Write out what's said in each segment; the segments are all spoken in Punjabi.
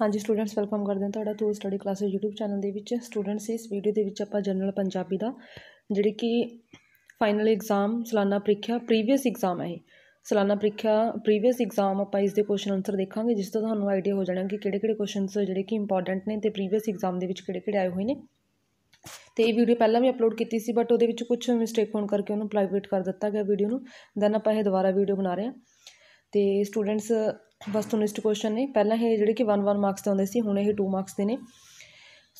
ਹਾਂਜੀ ਸਟੂਡੈਂਟਸ ਵੈਲਕਮ ਕਰਦੇ ਹਾਂ ਤੁਹਾਡਾ to study classes YouTube channel ਦੇ ਵਿੱਚ ਸਟੂਡੈਂਟਸ ਇਸ ਵੀਡੀਓ ਦੇ ਵਿੱਚ ਆਪਾਂ ਜਨਰਲ ਪੰਜਾਬੀ ਦਾ ਜਿਹੜੀ ਕਿ ਫਾਈਨਲ ਐਗਜ਼ਾਮ ਸਾਲਾਨਾ ਪ੍ਰੀਖਿਆ ਪ੍ਰੀਵੀਅਸ ਐਗਜ਼ਾਮ ਹੈ ਇਹ ਸਾਲਾਨਾ ਪ੍ਰੀਖਿਆ ਪ੍ਰੀਵੀਅਸ ਐਗਜ਼ਾਮ ਆਪਾਂ ਇਸ ਦੇ ਕੁਐਸਚਨ ਆਨਸਰ ਦੇਖਾਂਗੇ ਜਿਸ ਤੋਂ ਤੁਹਾਨੂੰ ਆਈਡੀਆ ਹੋ ਜਾਣਾ ਕਿ ਕਿਹੜੇ-ਕਿਹੜੇ ਕੁਐਸਚਨਸ ਜਿਹੜੇ ਕਿ ਇੰਪੋਰਟੈਂਟ ਨੇ ਤੇ ਪ੍ਰੀਵੀਅਸ ਐਗਜ਼ਾਮ ਦੇ ਵਿੱਚ ਕਿਹੜੇ-ਕਿਹੜੇ ਆਏ ਹੋਏ ਨੇ ਤੇ ਇਹ ਵੀਡੀਓ ਪਹਿਲਾਂ ਵੀ ਅਪਲੋਡ ਕੀਤੀ ਸੀ ਬਟ ਉਹਦੇ ਵਿੱਚ ਕੁਝ ਮਿਸਟੇਕ ਹੋਣ ਕਰਕੇ ਉਹਨੂੰ ਪ੍ਰਾਈਵੇਟ ਕਰ ਦਿੱਤਾ ਗਿਆ ਵੀਡੀਓ ਨੂੰ ਦੈਨ ਆਪਾਂ ਇਹ ਦੁਬਾਰਾ ਵੀਡੀਓ ਬਣਾ ਰਹੇ ਹਾਂ ਤੇ ਸਟੂਡੈਂਟਸ ਟੂ ਕੁਐਸਚਨ ਨੇ ਪਹਿਲਾਂ ਇਹ ਜਿਹੜੇ ਕਿ 1 1 ਮਾਰਕਸ ਦੇ ਹੁੰਦੇ ਸੀ ਹੁਣ ਇਹ 2 ਮਾਰਕਸ ਦੇ ਨੇ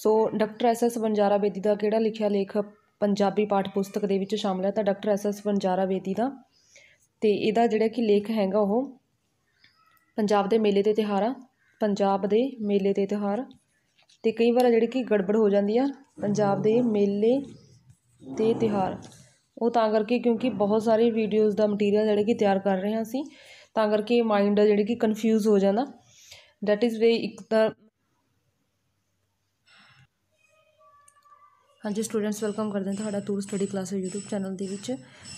so doctor S S Banjara Bedi ਦਾ ਕਿਹੜਾ ਲਿਖਿਆ ਲੇਖ ਪੰਜਾਬੀ ਪਾਠ ਪੁਸਤਕ ਦੇ ਵਿੱਚ ਸ਼ਾਮਲ ਹੈ ਤਾਂ doctor S S Banjara Bedi ਦਾ ਤੇ ਇਹਦਾ ਜਿਹੜਾ ਕਿ ਲੇਖ ਹੈਗਾ ਉਹ ਪੰਜਾਬ ਦੇ ਮੇਲੇ ਤੇ ਤਿਹਾਰਾਂ ਪੰਜਾਬ ਦੇ ਮੇਲੇ ਤੇ ਤਿਹਾਰ ਤੇ ਕਈ ਵਾਰ ਜਿਹੜੀ ਕਿ ਗੜਬੜ ਹੋ ਜਾਂਦੀ ਆ ਪੰਜਾਬ ਦੇ ਮੇਲੇ ਤੇ ਤਿਹਾਰ ਉਹ ਤਾਂ ਕਰਕੇ ਕਿਉਂਕਿ ਬਹੁਤ ਸਾਰੇ ਵੀਡੀਓਜ਼ ਦਾ ਮਟੀਰੀਅਲ ਜਿਹੜੇ ਕਿ ਤਿਆਰ ਕਰ ਰਹੇ ਹਾਂ ਅਸੀਂ ਤਾਂ ਕਰਕੇ ਮਾਈਂਡ ਜਿਹੜੀ ਕਿ ਕਨਫਿਊਜ਼ ਹੋ ਜਾਂਦਾ ਦੈਟ ਇਜ਼ ਵੇ ਇੱਕ ਤਾਂ ਹਾਂਜੀ ਸਟੂਡੈਂਟਸ ਵੈਲਕਮ ਕਰਦੇ ਹਾਂ ਤੁਹਾਡਾ tour study class YouTube channel ਦੇ ਵਿੱਚ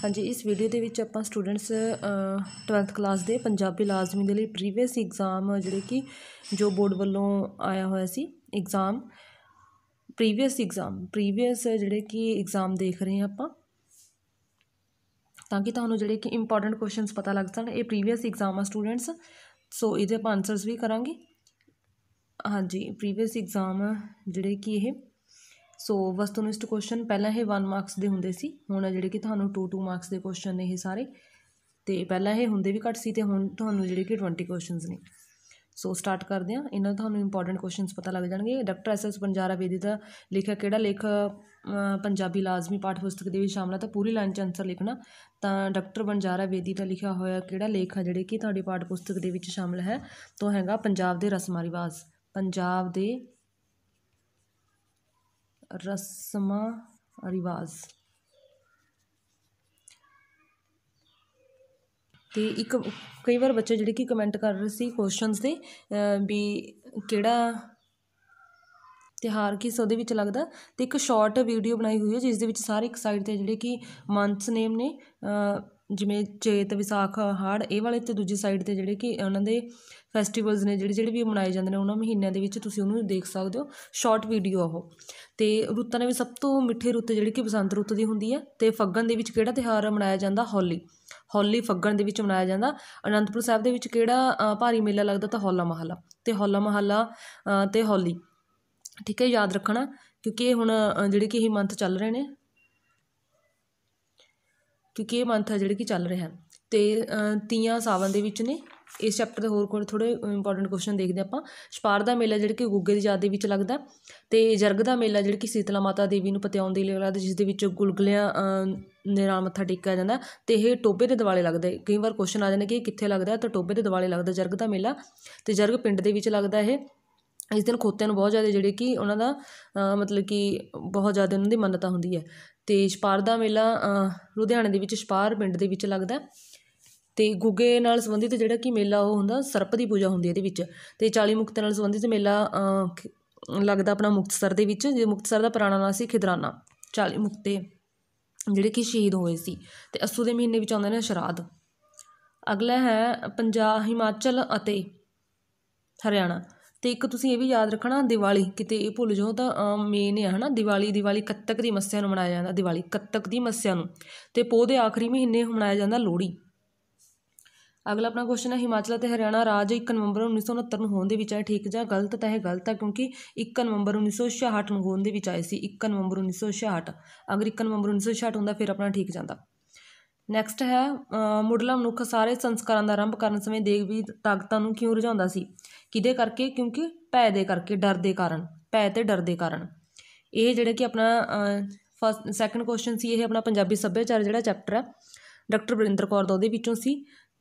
ਹਾਂਜੀ ਇਸ ਵੀਡੀਓ ਦੇ ਵਿੱਚ ਆਪਾਂ ਸਟੂਡੈਂਟਸ 12th ਕਲਾਸ ਦੇ ਪੰਜਾਬੀ ਲਾਜ਼ਮੀ ਦੇ ਲਈ ਪ੍ਰੀਵੀਅਸ ਐਗਜ਼ਾਮ ਜਿਹੜੇ ਕਿ ਜੋ ਬੋਰਡ ਵੱਲੋਂ ਆਇਆ ਹੋਇਆ ਸੀ ਐਗਜ਼ਾਮ ਪ੍ਰੀਵੀਅਸ ਐਗਜ਼ਾਮ ਪ੍ਰੀਵੀਅਸ ਜਿਹੜੇ ਕਿ ਐਗਜ਼ਾਮ ਦੇਖ ਰਹੇ ਹਾਂ ਆਪਾਂ ਤਾਂ ਕਿ ਤੁਹਾਨੂੰ ਜਿਹੜੇ ਕਿ ਇੰਪੋਰਟੈਂਟ ਕੁਐਸਚਨਸ ਪਤਾ ਲੱਗ ਸਕਣ ਇਹ ਪ੍ਰੀਵੀਅਸ ਐਗਜ਼ਾਮ ਆ ਸਟੂਡੈਂਟਸ ਸੋ ਇਹਦੇ ਆਪਾਂ ਆਨਸਰਸ ਵੀ ਕਰਾਂਗੇ ਹਾਂਜੀ ਪ੍ਰੀਵੀਅਸ ਐਗਜ਼ਾਮ ਜਿਹੜੇ ਕਿ ਇਹ ਸੋ ਵਸਤੂਨਿਸ਼ਟ ਕੁਐਸਚਨ ਪਹਿਲਾਂ ਇਹ 1 ਮਾਰਕਸ ਦੇ ਹੁੰਦੇ ਸੀ ਹੁਣ ਜਿਹੜੇ ਕਿ ਤੁਹਾਨੂੰ 2 2 ਮਾਰਕਸ ਦੇ ਕੁਐਸਚਨ ਨੇ ਇਹ ਸਾਰੇ ਤੇ ਪਹਿਲਾਂ ਇਹ ਹੁੰਦੇ ਵੀ ਘੱਟ ਸੀ ਤੇ ਹੁਣ ਤੁਹਾਨੂੰ ਜਿਹੜੇ ਕਿ 20 ਕੁਐਸਚਨਸ ਨੇ ਸੋ ਸਟਾਰਟ ਕਰਦੇ ਹਾਂ ਇਹਨਾਂ ਤੁਹਾਨੂੰ ਇੰਪੋਰਟੈਂਟ ਕੁਐਸਚਨਸ ਪਤਾ ਲੱਗ ਜਾਣਗੇ doctor S S Panjara Bedi ਦਾ ਲਿਖਿਆ ਕਿਹੜਾ ਲੇਖ ਪੰਜਾਬੀ ਲਾਜ਼ਮੀ ਪਾਠ ਪੁਸਤਕ ਦੇ ਵਿੱਚ ਸ਼ਾਮਲ ਹੈ ਤਾਂ ਪੂਰੀ ਲਾਈਨ ਚ ਆਨਸਰ ਲਿਖਣਾ ਤਾਂ ਡਾਕਟਰ ਬੰਜਾਰਾ ਬੇਦੀ ਦਾ ਲਿਖਿਆ ਹੋਇਆ ਕਿਹੜਾ ਲੇਖ ਹੈ ਜਿਹੜੇ ਕਿ ਤੁਹਾਡੀ ਪਾਠ ਪੁਸਤਕ ਦੇ ਵਿੱਚ ਸ਼ਾਮਲ ਹੈ ਤੋਂ ਹੈਗਾ ਪੰਜਾਬ ਦੇ ਰਸਮਾਂ ਰਿਵਾਜ ਪੰਜਾਬ ਦੇ ਰਸਮਾਂ ਰਿਵਾਜ ਤੇ ਇੱਕ ਕਈ ਵਾਰ ਬੱਚੇ ਜਿਹੜੇ ਕਿ ਕਮੈਂਟ ਕਰ ਰਹੇ ਸੀ ਕੁਐਸਚਨਸ ਦੇ ਵੀ ਕਿਹੜਾ ਤਿਹਾਰ ਕਿਸ ਉਹਦੇ ਵਿੱਚ ਲੱਗਦਾ ਤੇ ਇੱਕ ਸ਼ਾਰਟ ਵੀਡੀਓ ਬਣਾਈ ਹੋਈ ਹੈ ਜਿਸ ਦੇ ਵਿੱਚ ਸਾਰੇ ਇੱਕ ਸਾਈਡ 'ਤੇ ਜਿਹੜੇ ਕਿ ਮੰਥਸ ਨੇਮ ਨੇ ਜਿਵੇਂ ਚੇਤ ਵਿਸਾਖ ਹਾੜ ਇਹ ਵਾਲੇ ਤੇ ਦੂਜੀ ਸਾਈਡ ਤੇ ਜਿਹੜੇ ਕਿ ਉਹਨਾਂ ਦੇ ਫੈਸਟੀਵਲਸ ਨੇ ਜਿਹੜੇ ਜਿਹੜੇ ਵੀ ਮਨਾਏ ਜਾਂਦੇ ਨੇ ਉਹਨਾਂ ਮਹੀਨਿਆਂ ਦੇ ਵਿੱਚ ਤੁਸੀਂ ਉਹਨੂੰ ਦੇਖ ਸਕਦੇ ਹੋ ਸ਼ਾਰਟ ਵੀਡੀਓ ਆ ਉਹ ਤੇ ਰੁੱਤਾਂ ਦੇ ਵਿੱਚ ਸਭ ਤੋਂ ਮਿੱਠੇ ਰੁੱਤ ਜਿਹੜੀ ਕਿ ਬਸੰਤ ਰੁੱਤ ਦੀ ਹੁੰਦੀ ਹੈ ਤੇ ਫੱਗਣ ਦੇ ਵਿੱਚ ਕਿਹੜਾ ਤਿਹਾਰ ਮਨਾਇਆ ਜਾਂਦਾ ਹੋਲੀ ਹੋਲੀ ਫੱਗਣ ਦੇ ਵਿੱਚ ਮਨਾਇਆ ਜਾਂਦਾ ਅਨੰਦਪੁਰ ਸਾਹਿਬ ਦੇ ਵਿੱਚ ਕਿਹੜਾ ਭਾਰੀ ਮੇਲਾ ਲੱਗਦਾ ਤਾਂ ਹੋਲਾ ਮਹੱਲਾ ਤੇ ਹੋਲਾ ਮਹੱਲਾ ਤੇ ਹੋਲੀ ਠੀਕ ਹੈ ਯਾਦ ਰੱਖਣਾ ਕਿਉਂਕਿ ਇਹ ਹੁਣ ਜਿਹੜੇ ਕਿ ਇਹ ਮੰਥ ਚੱਲ ਰਹੇ ਨੇ ਕਿਉਂਕਿ ਇਹ ਮੰਥ ਹੈ ਜਿਹੜੇ ਕਿ ਚੱਲ ਰਿਹਾ ਤੇ ਤੀਆਂ ਸਾਵਣ ਦੇ ਵਿੱਚ ਨੇ ਇਸ ਚੈਪਟਰ ਦੇ ਹੋਰ ਥੋੜੇ ਇੰਪੋਰਟੈਂਟ ਕੁਐਸਚਨ ਦੇਖਦੇ ਆਪਾਂ ਛਪਾਰ ਦਾ ਮੇਲਾ ਜਿਹੜਾ ਕਿ ਗੁੱਗੇ ਦੀ ਯਾਦ ਦੇ ਵਿੱਚ ਲੱਗਦਾ ਤੇ ਜਰਗ ਦਾ ਮੇਲਾ ਜਿਹੜਾ ਕਿ ਸੀਤਲਾ ਮਾਤਾ ਦੇਵੀ ਨੂੰ ਪਤਿਆਉਣ ਦੇ ਲਈ ਲੱਗਦਾ ਜਿਸ ਦੇ ਵਿੱਚ ਗੁਲਗਲਿਆਂ ਦੇ ਮੱਥਾ ਟੇਕਿਆ ਜਾਂਦਾ ਤੇ ਇਹ ਟੋਬੇ ਦੇ ਦਿਵਾਲੇ ਲੱਗਦੇ ਕਈ ਵਾਰ ਕੁਐਸਚਨ ਆ ਜਾਂਦੇ ਕਿ ਇਹ ਕਿੱਥੇ ਲੱਗਦਾ ਤਾਂ ਟੋਬੇ ਦੇ ਦਿਵਾਲੇ ਲੱਗਦਾ ਜਰਗ ਦਾ ਮੇਲਾ ਤੇ ਜਰਗ ਪਿੰਡ ਦੇ ਵਿੱਚ ਲੱਗਦਾ ਇਹ ਇਸ ਦਿਨ ਖੋਤਿਆਂ ਨੂੰ ਬਹੁਤ ਜ਼ਿਆਦਾ ਜਿਹੜੇ ਕਿ ਉਹਨਾਂ ਦਾ ਮਤਲਬ ਕਿ ਬਹੁਤ ਜ਼ਿਆਦਾ ਉਹਨਾਂ ਦੀ ਮੰਨਤਾ ਹੁੰਦੀ ਹੈ ਤੇ ਛਪਾਰ ਦਾ ਮੇਲਾ ਲੁਧਿਆਣੇ ਦੇ ਵਿੱਚ ਛਪਾਰ ਪਿੰਡ ਦੇ ਵਿੱਚ ਲੱਗਦਾ ਤੇ ਗੁੱਗੇ ਨਾਲ ਸੰਬੰਧਿਤ ਜਿਹੜਾ ਕਿ ਮੇਲਾ ਉਹ ਹੁੰਦਾ ਸਰਪ ਦੀ ਪੂਜਾ ਹੁੰਦੀ ਹੈ ਇਹਦੇ ਵਿੱਚ ਤੇ ਚਾਲੀ ਮੁਕਤ ਨਾਲ ਸੰਬੰਧਿਤ ਮੇਲਾ ਲੱਗਦਾ ਆਪਣਾ ਮੁਕਤਸਰ ਦੇ ਵਿੱਚ ਜੇ ਮੁਕਤਸਰ ਦਾ ਪੁਰਾਣਾ ਨਾਮ ਸੀ ਖਿਦਰਾਨਾ ਚਾਲੀ ਮੁਕਤੇ ਜਿਹੜੇ ਕਿ ਸ਼ਹੀਦ ਹੋਏ ਸੀ ਤੇ ਅਸੂ ਦੇ ਮਹੀਨੇ ਵਿੱਚ ਆਉਂਦੇ ਨੇ ਸ਼ਰਾਦ ਅਗਲਾ ਹੈ ਪੰਜਾਬ ਹਿਮਾਚਲ ਅਤੇ ਹਰਿਆਣਾ ਤੇ ਇੱਕ ਤੁਸੀਂ ਇਹ ਵੀ ਯਾਦ ਰੱਖਣਾ ਦੀਵਾਲੀ ਕਿਤੇ ਇਹ ਭੁੱਲ ਜਾਓ ਤਾਂ ਮੇਨ ਹੈ ਹਨਾ ਦੀਵਾਲੀ ਦੀਵਾਲੀ ਕੱਤਕ ਦੀ ਮੱਸਿਆ ਨੂੰ ਮਨਾਇਆ ਜਾਂਦਾ ਦੀਵਾਲੀ ਕੱਤਕ ਦੀ ਮੱਸਿਆ ਨੂੰ ਤੇ ਪੋਹ ਦੇ ਆਖਰੀ ਮਹੀਨੇ ਮਨਾਇਆ ਜਾਂਦਾ ਲੋਹੜੀ ਅਗਲਾ ਆਪਣਾ ਕੁਐਸਚਨ ਹੈ ਹਿਮਾਚਲ ਅਤੇ ਹਰਿਆਣਾ ਰਾਜ 1 ਨਵੰਬਰ 1969 ਨੂੰ ਹੋਣ ਦੇ ਵਿੱਚ ਆਏ ਠੀਕ ਜਾਂ ਗਲਤ ਤਾਂ ਇਹ ਗਲਤ ਹੈ ਕਿਉਂਕਿ 1 ਨਵੰਬਰ 1966 ਨੂੰ ਹੋਣ ਦੇ ਵਿੱਚ ਆਏ ਸੀ 1 ਨਵੰਬਰ 1966 ਅਗਰ 1 ਨਵੰਬਰ 1966 ਹੁੰਦਾ ਫਿਰ ਆਪਣਾ ਠੀਕ ਜਾਂਦਾ ਨੈਕਸਟ ਹੈ ਮੁੱਢਲਾ ਮਨੁੱਖ ਸਾਰੇ ਸੰਸਕਾਰਾਂ ਦਾ ਆਰੰਭ ਕਰਨ ਸਮੇਂ ਦੇਵੀ ਤਾਕਤਾਂ ਨੂੰ ਕਿਉਂ ਰਜਾਉਂਦਾ ਸੀ ਕਿਦੇ ਕਰਕੇ ਕਿਉਂਕਿ ਭੈ ਦੇ ਕਰਕੇ ਡਰ ਦੇ ਕਾਰਨ ਭੈ ਤੇ ਡਰ ਦੇ ਕਾਰਨ ਇਹ ਜਿਹੜਾ ਕਿ ਆਪਣਾ ਫਸਟ ਸੈਕੰਡ ਕੁਐਸਚਨ ਸੀ ਇਹ ਆਪਣਾ ਪੰਜਾਬੀ ਸੱਭਿਆਚਾਰ ਜਿਹੜਾ ਚੈਪਟਰ ਹੈ ਡਾਕਟਰ ਬਰਿੰਦਰ ਕੌਰ ਦਾ ਉਹਦੇ ਵਿੱਚੋਂ ਸੀ